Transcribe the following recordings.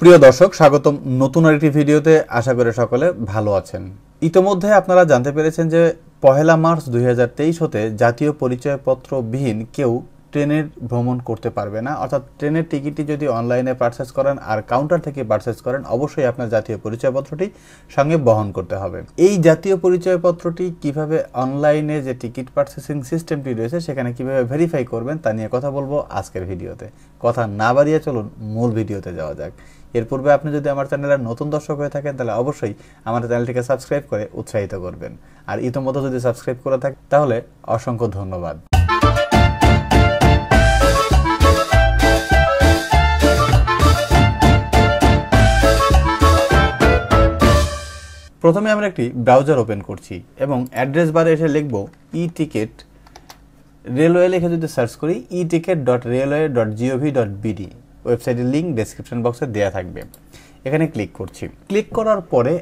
প্রিয় দর্শক স্বাগতম নতুন আরেকটি ভিডিওতে আশা করে সকলে ভালো আছেন ইতোমধ্যে আপনারা জানতে পেরেছেন যে পহেলা মার্চ দুই হতে জাতীয় পরিচয়পত্রবিহীন কেউ ট্রেনের ভ্রমণ করতে পারবে না অর্থাৎ ট্রেনের টিকিটটি যদি অনলাইনে পারচেস করেন আর কাউন্টার থেকে পারচেস করেন অবশ্যই আপনার জাতীয় পরিচয়পত্রটি সঙ্গে বহন করতে হবে এই জাতীয় পরিচয়পত্রটি কিভাবে অনলাইনে যে টিকিট পারচেসিং সিস্টেমটি রয়েছে সেখানে কিভাবে ভেরিফাই করবেন তা নিয়ে কথা বলবো আজকের ভিডিওতে কথা না বাড়িয়ে চলুন মূল ভিডিওতে যাওয়া যাক এর পূর্বে আপনি যদি আমার চ্যানেলের নতুন দর্শক হয়ে থাকেন তাহলে অবশ্যই আমার চ্যানেলটিকে সাবস্ক্রাইব করে উৎসাহিত করবেন আর ইতোমধ্যে যদি সাবস্ক্রাইব করে থাকেন তাহলে অসংখ্য ধন্যবাদ প্রথমে আমরা একটি ব্রাউজার ওপেন করছি এবং অ্যাড্রেস বারে এসে লিখব ই টিকিট রেলওয়ে লিখে যদি সার্চ করি e ticket dot railway dot G O V dot BD ওয়েবসাইটের লিঙ্ক ডেসক্রিপশন বক্সে দেওয়া থাকবে এখানে ক্লিক করছি ক্লিক করার পরে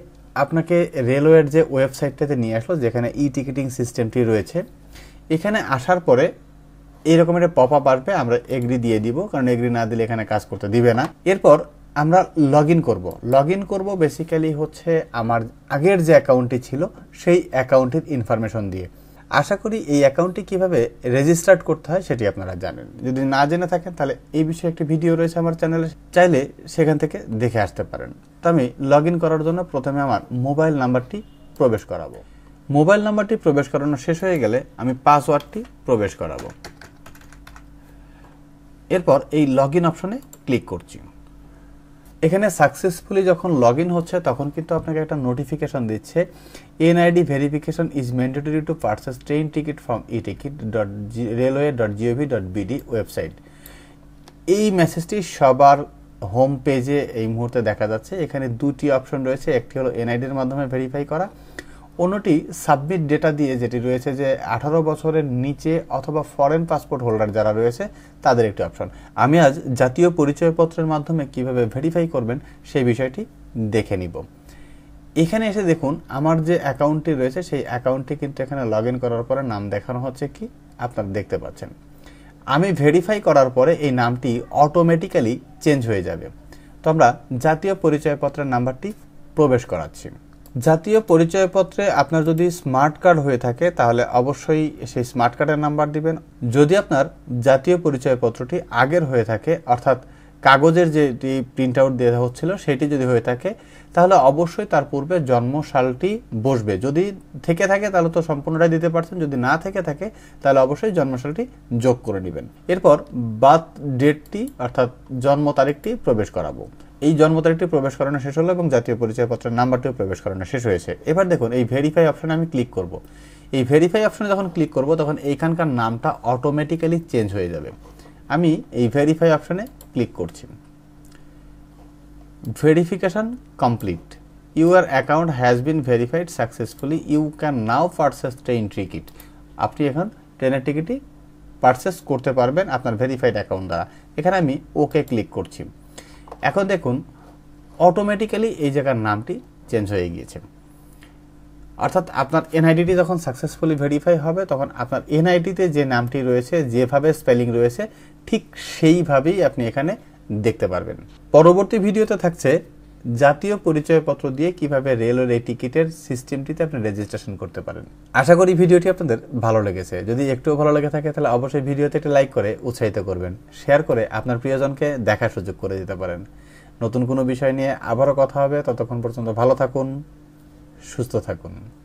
আপনাকে রেলওয়ের যে ওয়েবসাইটটাতে নিয়ে আসলো যেখানে ই টিকিটিং সিস্টেমটি রয়েছে এখানে আসার পরে এইরকম একটা পপ আপ আসবে আমরা এগ্রি দিয়ে দিব কারণ এগ্রি না দিলে এখানে কাজ করতে দিবে না এরপর আমরা লগ ইন করবো লগ ইন করবো বেসিক্যালি হচ্ছে আমার আগের যে অ্যাকাউন্টটি ছিল সেই অ্যাকাউন্টের ইনফরমেশন দিয়ে আশা করি এই অ্যাকাউন্টটি কীভাবে রেজিস্টার্ড করতে হয় সেটি আপনারা জানেন যদি না জেনে থাকেন তাহলে এই বিষয়ে একটি ভিডিও রয়েছে আমার চ্যানেলে চাইলে সেখান থেকে দেখে আসতে পারেন তো আমি লগ ইন করার জন্য প্রথমে আমার মোবাইল নাম্বারটি প্রবেশ করাবো মোবাইল নাম্বারটি প্রবেশ করানো শেষ হয়ে গেলে আমি পাসওয়ার্ডটি প্রবেশ করাবো এরপর এই লগ ইন অপশনে ক্লিক করছি এখানে সাকসেসফুলি যখন লগ হচ্ছে তখন কিন্তু আপনাকে একটা নোটিফিকেশান দিচ্ছে NID verification is mandatory to purchase train ticket from e ticket dot railway dot G O V dot BD website এই মেসেজটি সবার হোম পেজে এই মুহূর্তে দেখা যাচ্ছে এখানে দুটি অপশন রয়েছে একটি হলো এনআইডির মাধ্যমে ভেরিফাই করা অন্যটি সাবমিট ডেটা দিয়ে যেটি রয়েছে যে আঠারো বছরের নিচে অথবা ফরেন পাসপোর্ট হোল্ডার যারা রয়েছে তাদের একটি অপশন আমি আজ জাতীয় পরিচয়পত্রের মাধ্যমে কিভাবে ভেরিফাই করবেন সেই বিষয়টি দেখে নিব এখানে এসে দেখুন আমার যে অ্যাকাউন্টটি রয়েছে সেই অ্যাকাউন্টটি কিন্তু এখানে লগ করার পরে নাম দেখানো হচ্ছে কি আপনারা দেখতে পাচ্ছেন আমি ভেরিফাই করার পরে এই নামটি অটোমেটিক্যালি চেঞ্জ হয়ে যাবে তো আমরা জাতীয় পরিচয়পত্রের নাম্বারটি প্রবেশ করাচ্ছি জাতীয় পরিচয়পত্রে আপনার যদি স্মার্ট কার্ড হয়ে থাকে তাহলে অবশ্যই সেই স্মার্ট কার্ডের নাম্বার দিবেন যদি আপনার জাতীয় পরিচয়পত্রটি আগের হয়ে থাকে অর্থাৎ কাগজের যেটি প্রিন্ট আউট দেওয়া হচ্ছিল সেটি যদি হয়ে থাকে তাহলে অবশ্যই তার পূর্বে জন্ম সালটি বসবে যদি থেকে থাকে তাহলে তো সম্পূর্ণটাই দিতে পারছেন যদি না থেকে থাকে তাহলে অবশ্যই জন্মসালটি যোগ করে নেবেন এরপর বার্থ ডেটটি অর্থাৎ জন্ম তারিখটি প্রবেশ করাবো এই জন্ম তারিখটি প্রবেশ করানো শেষ হলো এবং জাতীয় পরিচয়পত্রের নাম্বারটিও প্রবেশ করানো শেষ হয়েছে এবার দেখুন এই ভেরিফাই অপশানে আমি ক্লিক করব এই ভেরিফাই অপশানে যখন ক্লিক করব তখন এইখানকার নামটা অটোমেটিক্যালি চেঞ্জ হয়ে যাবে আমি এই ভেরিফাই অপশানে ক্লিক করছি verification complete your account has been verified successfully you can now purchase train ticket আপনি এখন ট্রেনের টিকিটই পারচেস করতে পারবেন আপনার ভেরিফাইড অ্যাকাউন্ট দ্বারা এখানে আমি ওকে ক্লিক করছি এখন দেখুন অটোমেটিক্যালি এই জায়গার নামটি চেঞ্জ হয়ে গিয়েছে অর্থাৎ আপনার এনআইডিটি যখন সাকসেসফুলি ভেরিফাই হবে তখন আপনার এনআইডিতে যে নামটি রয়েছে যেভাবে স্পেলিং রয়েছে ঠিক সেইভাবেই আপনি এখানে দেখতে পারবেন পরবর্তী ভিডিওতে থাকছে জাতীয় পরিচয়পত্র দিয়ে কিভাবে রেলওয়ে এই টিকিটের সিস্টেমটিতে আপনি রেজিস্ট্রেশন করতে পারেন আশা করি ভিডিওটি আপনাদের ভালো লেগেছে যদি একটুও ভালো লেগে থাকে তাহলে অবশ্যই ভিডিওতে একটা লাইক করে উৎসাহিত করবেন শেয়ার করে আপনার প্রিয়জনকে দেখার সুযোগ করে দিতে পারেন নতুন কোনো বিষয় নিয়ে আবারও কথা হবে ততক্ষণ পর্যন্ত ভালো থাকুন সুস্থ থাকুন